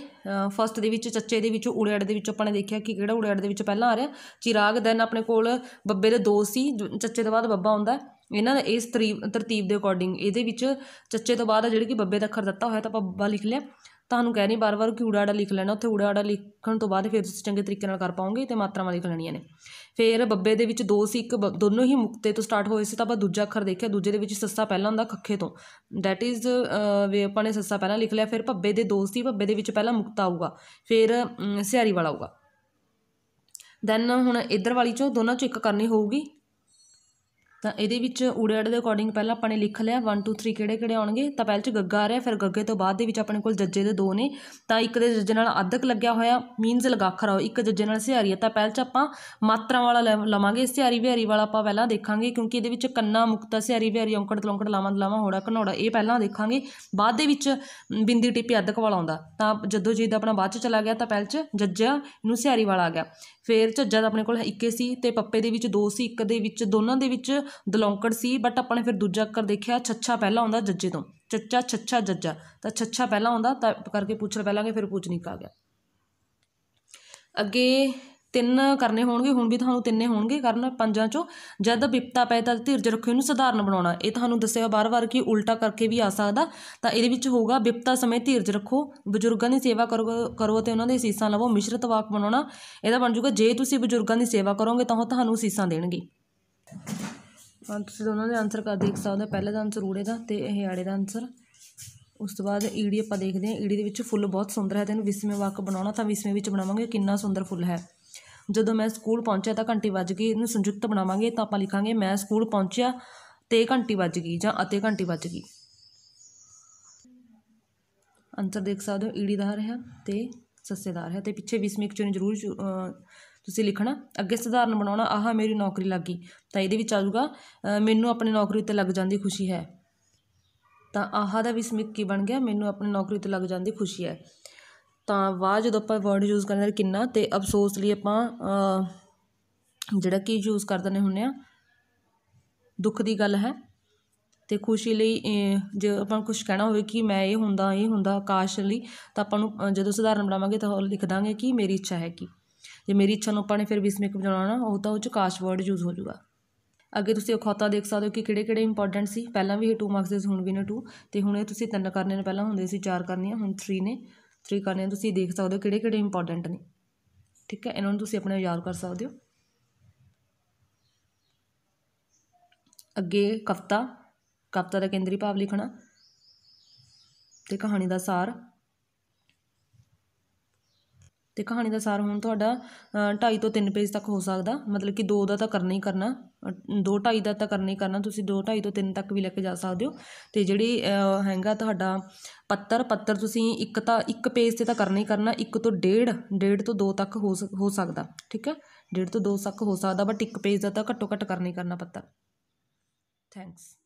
ਫਸਟ ਦੇ ਵਿੱਚ ਚੱਚੇ ਦੇ ਵਿੱਚ ਉੜਿਆੜ ਦੇ ਵਿੱਚ ਆਪਾਂ ਨੇ ਦੇਖਿਆ ਕਿ ਕਿਹੜਾ ਉੜਿਆੜ ਦੇ ਵਿੱਚ ਪਹਿਲਾਂ ਆ ਰਿਹਾ ਚਿਰਾਗ ਦੈਨ ਆਪਣੇ ਕੋਲ ਬੱਬੇ ਦੇ ਦੋ ਸੀ ਚੱਚੇ ਤੋਂ ਬਾਅਦ ਬੱਬਾ ਆਉਂਦਾ ਇਹਨਾਂ ਦਾ ਇਸ ਤਰਤੀਬ ਦੇ ਅਕੋਰਡਿੰਗ ਇਹਦੇ ਵਿੱਚ ਚੱਚੇ ਤੋਂ ਬਾਅਦ ਜਿਹੜੀ ਕਿ ਬੱਬੇ ਦਾ ਅੱਖਰ ਦਿੱਤਾ ਹੋਇਆ ਤਾਂ ਆਪਾਂ ਬੱਬਾ ਲਿਖ ਲਿਆ ਤੁਹਾਨੂੰ ਕਹਿ ਰਹੀ ਬਾਰ-ਬਾਰ ਕਿ ਊੜਾ ਲਿਖ ਲੈਣਾ ਉੱਥੇ ਊੜਾ ਲਿਖਣ ਤੋਂ ਬਾਅਦ ਫਿਰ ਤੁਸੀਂ ਚੰਗੇ ਤਰੀਕੇ ਨਾਲ ਕਰ ਪਾਓਗੇ ਤੇ ਮਾਤਰਾਵਾਂ ਲਿਖ ਲੈਣੀਆਂ ਨੇ ਫਿਰ ਬੱਬੇ ਦੇ ਵਿੱਚ ਦੋ ਸੀ ਇੱਕ ਦੋਨੋਂ ਹੀ ਮੁਕਤੇ ਤੋਂ ਸਟਾਰਟ ਹੋਏ ਸੀ ਤਾਂ ਆਪਾਂ ਦੂਜਾ ਅੱਖਰ ਦੇਖਿਆ ਦੂਜੇ ਦੇ ਵਿੱਚ ਸੱਸਾ ਪਹਿਲਾਂ ਹੁੰਦਾ ਖੱਖੇ ਤੋਂ ਥੈਟ ਇਜ਼ ਵੇ ਆਪਾਂ ਨੇ ਸੱਸਾ ਪਹਿਲਾਂ ਲਿਖ ਲਿਆ ਫਿਰ ਬੱਬੇ ਦੇ ਦੋ ਸੀ ਬੱਬੇ ਦੇ ਵਿੱਚ ਪਹਿਲਾਂ ਮੁਕਤਾ ਆਊਗਾ ਫਿਰ ਸਿਆਰੀ ਵਾਲਾ ਆਊਗਾ ਦੈਨ ਹੁਣ ਇਧਰ ਵਾਲੀ ਚੋਂ ਦੋਨਾਂ ਚੋਂ ਇੱਕ ਕਰਨੀ ਹੋਊਗੀ ਤਾਂ ਇਹਦੇ ਵਿੱਚ ਊੜੇ ਦੇ ਅਕੋਰਡਿੰਗ ਪਹਿਲਾਂ ਆਪਾਂ ਨੇ ਲਿਖ ਲਿਆ 1 2 3 ਕਿਹੜੇ ਕਿਹੜੇ ਆਉਣਗੇ ਤਾਂ ਪਹਿਲ ਚ ਗੱਗਾ ਆ ਰਿਹਾ ਫਿਰ ਗੱਗੇ ਤੋਂ ਬਾਅਦ ਦੇ ਵਿੱਚ ਆਪਣੇ ਕੋਲ ਜੱਜੇ ਦੇ ਦੋ ਨੇ ਤਾਂ ਇੱਕ ਦੇ ਜੱਜੇ ਨਾਲ ਅਧਕ ਲੱਗਿਆ ਹੋਇਆ ਮੀਨਸ ਲਗਾਖਰ ਆ ਇੱਕ ਜੱਜੇ ਨਾਲ ਸਿਹਾਰੀ ਆ ਤਾਂ ਪਹਿਲ ਚ ਆਪਾਂ ਮਾਤਰਾ ਵਾਲਾ ਲਵਾਂਗੇ ਸਿਹਾਰੀ ਵਿਹਾਰੀ ਵਾਲਾ ਆਪਾਂ ਪਹਿਲਾਂ ਦੇਖਾਂਗੇ ਕਿਉਂਕਿ ਇਹਦੇ ਵਿੱਚ ਕੰਨਾ ਮੁਕਤਾ ਸਿਹਾਰੀ ਵਿਹਾਰੀ ਔਂਕੜ ਤਲੌਂਕੜ ਲਾਵਾਂ ਲਾਵਾਂ ਹੋੜਾ ਘਨੋੜਾ ਇਹ ਪਹਿਲਾਂ ਦੇਖਾਂਗੇ ਬਾਅਦ ਦੇ ਵਿੱਚ ਬਿੰਦੀ ਟਿੱਪੀ ਅਧਕ ਵਾਲਾ ਆਉਂਦਾ ਤਾਂ ਜਦੋਂ ਜੀ ਦਾ ਆਪਣਾ ਬਾਅਦ ਚ ਚਲਾ ਗਿਆ ਤਾਂ ਪਹਿਲ ਚ ਜੱਜਾ ਨੂੰ ਸਿਹਾਰੀ ਵਾਲਾ ਆ ਗਿਆ ਫੇਰ ਝੱਜਾ ਦਾ ਆਪਣੇ ਕੋਲ ਇੱਕੇ ਸੀ ਤੇ ਪੱਪੇ ਦੇ ਵਿੱਚ ਦੋ ਸੀ ਇੱਕ ਦੇ ਵਿੱਚ ਦੋਨਾਂ ਦੇ ਵਿੱਚ ਦਲੌਂਕੜ ਸੀ ਬਟ ਆਪਾਂ ਨੇ ਫਿਰ ਦੂਜਾ ਅੱਖਰ ਦੇਖਿਆ ਛੱਛਾ ਪਹਿਲਾਂ ਆਉਂਦਾ ਜੱਜੇ ਤੋਂ ਚੱਚਾ ਛੱਛਾ ਜੱਜਾ ਤਾਂ ਛੱਛਾ ਪਹਿਲਾਂ ਆਉਂਦਾ ਤਾਂ ਕਰਕੇ ਪੁੱਛਣ ਪਹਿਲਾਂਗੇ ਫਿਰ ਪੂਜਨੀਕ ਆ ਗਿਆ ਅੱਗੇ ਤਿੰਨ ਕਰਨੇ ਹੋਣਗੇ ਹੁਣ ਵੀ ਤੁਹਾਨੂੰ ਤਿੰਨੇ ਹੋਣਗੇ ਕਰਨ ਪੰਜਾਂ ਚੋਂ ਜਦ ਵਿਪਤਾ ਪਏ ਤਾਂ ਧੀਰਜ ਰੱਖੋ ਇਹਨੂੰ ਸਧਾਰਨ ਬਣਾਉਣਾ ਇਹ ਤੁਹਾਨੂੰ ਦੱਸਿਆ ਬਾਰ-ਬਾਰ ਕਿ ਉਲਟਾ ਕਰਕੇ ਵੀ ਆ ਸਕਦਾ ਤਾਂ ਇਹਦੇ ਵਿੱਚ ਹੋਊਗਾ ਵਿਪਤਾ ਸਮੇਂ ਧੀਰਜ ਰੱਖੋ ਬਜ਼ੁਰਗਾਂ ਦੀ ਸੇਵਾ ਕਰੋ ਕਰੋ ਤੇ ਉਹਨਾਂ ਦੇ ਅਸੀਸਾਂ ਲਵੋ ਮਿਸ਼ਰਤ ਵਾਕ ਬਣਾਉਣਾ ਇਹਦਾ ਬਣ ਜਾਊਗਾ ਜੇ ਤੁਸੀਂ ਬਜ਼ੁਰਗਾਂ ਦੀ ਸੇਵਾ ਕਰੋਗੇ ਤਾਂ ਉਹ ਤੁਹਾਨੂੰ ਅਸੀਸਾਂ ਦੇਣਗੇ ਤੁਸੀਂ ਦੋਨਾਂ ਦੇ ਆਨਸਰ ਕਰ ਦੇਖ ਸਕਦੇ ਹੋ ਪਹਿਲੇ ਦਾ ਆਨਸਰ ਊੜੇ ਦਾ ਤੇ ਇਹ ਆੜੇ ਦਾ ਆਨਸਰ ਉਸ ਤੋਂ ਬਾਅਦ ਈੜੀ ਆਪਾਂ ਦੇਖਦੇ ਹਾਂ ਈੜੀ ਦੇ ਵਿੱਚ ਫੁੱਲ ਬਹੁਤ ਸੁੰਦਰ ਹੈ ਤੇ ਇਹਨੂੰ ਵਿਸਵੇਂ ਵਾਕ ਬਣਾਉਣਾ ਤਾਂ ਵਿਸਵੇਂ ਵਿੱਚ ਬਣਾਵਾਂਗੇ ਕਿੰਨਾ ਸੁੰਦਰ ਫੁੱਲ ਹੈ ਜਦੋਂ ਮੈਂ ਸਕੂਲ ਪਹੁੰਚਿਆ ਤਾਂ ਘੰਟੀ ਵੱਜ ਗਈ ਇਹਨੂੰ ਸੰਯੁਕਤ ਬਣਾਵਾਂਗੇ ਤਾਂ ਆਪਾਂ ਲਿਖਾਂਗੇ ਮੈਂ ਸਕੂਲ ਪਹੁੰਚਿਆ ਤੇ ਘੰਟੀ ਵੱਜ ਗਈ ਜਾਂ ਅਤੇ ਘੰਟੀ ਵੱਜ ਗਈ ਅੰਤਰ ਦੇਖ ਸਕਦੇ ਹੋ ਈੜੀ ਦਾ ਰਿਹਾ ਤੇ ਸੱਸੇਦਾਰ ਹੈ ਤੇ ਪਿੱਛੇ ਵਿਸਮਿਕ ਚੁਣ ਜ਼ਰੂਰ ਤੁਸੀਂ ਲਿਖਣਾ ਅੱਗੇ ਸਧਾਰਨ ਬਣਾਉਣਾ ਆਹ ਮੇਰੀ ਨੌਕਰੀ ਲੱਗ ਗਈ ਤਾਂ ਇਹਦੇ ਵਿੱਚ ਆ ਜਾਊਗਾ ਮੈਨੂੰ ਆਪਣੀ ਨੌਕਰੀ ਉੱਤੇ ਲੱਗ ਜਾਂਦੀ ਖੁਸ਼ੀ ਹੈ ਤਾਂ ਆਹ ਦਾ ਵੀ ਸਮਿਕ ਕੀ ਬਣ ਗਿਆ ਮੈਨੂੰ ਆਪਣੀ ਨੌਕਰੀ ਉੱਤੇ ਲੱਗ ਜਾਂਦੀ ਖੁਸ਼ੀ ਹੈ ਤਾਂ ਵਾਹ ਜਦੋਂ ਆਪਾਂ ਵਰਡ ਯੂਜ਼ ਕਰਦੇ ਹਾਂ ਕਿੰਨਾ ਤੇ ਅਫਸੋਸ ਲਈ ਆਪਾਂ ਜਿਹੜਾ ਕਿ ਯੂਜ਼ ਕਰ ਦਿੰਦੇ ਹੁੰਨੇ ਆ ਦੁੱਖ ਦੀ ਗੱਲ ਹੈ ਤੇ ਖੁਸ਼ੀ ਲਈ ਜੇ ਆਪਾਂ ਕੁਝ ਕਹਿਣਾ ਹੋਵੇ ਕਿ ਮੈਂ ਇਹ ਹੁੰਦਾ ਇਹ ਹੁੰਦਾ ਆਕਾਸ਼ ਲਈ ਤਾਂ ਆਪਾਂ ਨੂੰ ਜਦੋਂ ਸਧਾਰਨ ਬਣਾਵਾਂਗੇ ਤਾਂ ਲਿਖ ਦਾਂਗੇ ਕਿ ਮੇਰੀ ਇੱਛਾ ਹੈ ਕਿ ਜੇ ਮੇਰੀ ਇੱਛਾ ਨੂੰ ਆਪਾਂ ਨੇ ਫਿਰ ਵੀ ਇਸ ਮੇਕਅਪ ਬਣਾਉਣਾ ਉਹ ਤਾਂ ਉਹ 'ਚ ਕਾਸ਼ ਵਰਡ ਯੂਜ਼ ਹੋ ਜਾਊਗਾ ਅੱਗੇ ਤੁਸੀਂ ਅਖੌਤਾ ਦੇਖ ਸਕਦੇ ਹੋ ਕਿ ਕਿਹੜੇ ਕਿਹੜੇ ਇੰਪੋਰਟੈਂਟ ਸੀ ਪਹਿਲਾਂ ਵੀ ਇਹ 2 ਮਾਰਕਸ ਦੇ ਹੁਣ ਵੀ ਨੇ 2 ਤੇ ਹੁਣ ਇਹ ਤੁਸੀਂ ਤਿੰਨ ਕਰਨੇ ਨੇ ਪਹਿਲਾਂ ਹੁੰਦੇ ਸੀ ਚਾਰ ਕਰਨੀਆਂ ਹੁਣ 3 ਨੇ 3 ਕਰਨੇ ਤੁਸੀਂ ਦੇਖ ਸਕਦੇ ਹੋ ਕਿਹੜੇ ਕਿਹੜੇ ਇੰਪੋਰਟੈਂਟ ਨੇ ਠੀਕ ਹੈ ਇਹਨਾਂ ਨੂੰ ਤੁਸੀਂ ਆਪਣੇ ਯਾਦ ਕਰ ਸਕਦੇ ਹੋ ਅੱਗੇ ਕਵਤਾ ਕਵਤਾ ਦਾ ਕੇਂਦਰੀ ਭਾਵ ਲਿਖਣਾ ਤੇ ਕਹਾਣੀ ਦਾ ਸਾਰ ਤੇ ਕਹਾਣੀ ਦਾ ਸਾਰ ਹੁਣ ਤੁਹਾਡਾ 2.5 ਤੋਂ 3 ਪੇਜ ਤੱਕ ਹੋ ਸਕਦਾ ਮਤਲਬ ਕਿ ਦੋ ਦਾ ਤਾਂ ਕਰਨਾ ਹੀ ਕਰਨਾ ਦੋ ਦਾ ਤਾਂ ਕਰਨਾ ਹੀ ਕਰਨਾ ਤੁਸੀਂ ਦੋ ਤੋਂ ਤਿੰਨ ਤੱਕ ਵੀ ਲੈ ਕੇ ਜਾ ਸਕਦੇ ਹੋ ਤੇ ਜਿਹੜੀ ਹੈਗਾ ਤੁਹਾਡਾ ਪੱਤਰ ਪੱਤਰ ਤੁਸੀਂ ਇੱਕ ਤਾਂ ਇੱਕ ਪੇਜ 'ਤੇ ਤਾਂ ਕਰਨਾ ਹੀ ਕਰਨਾ ਇੱਕ ਤੋਂ ਡੇਢ ਡੇਢ ਤੋਂ ਦੋ ਤੱਕ ਹੋ ਹੋ ਸਕਦਾ ਠੀਕ ਹੈ ਡੇਢ ਤੋਂ ਦੋ ਤੱਕ ਹੋ ਸਕਦਾ ਬਟ ਇੱਕ ਪੇਜ ਦਾ ਤਾਂ ਘੱਟੋ ਘੱਟ ਕਰਨਾ ਹੀ ਕਰਨਾ ਪੱਤਰ ਥੈਂਕਸ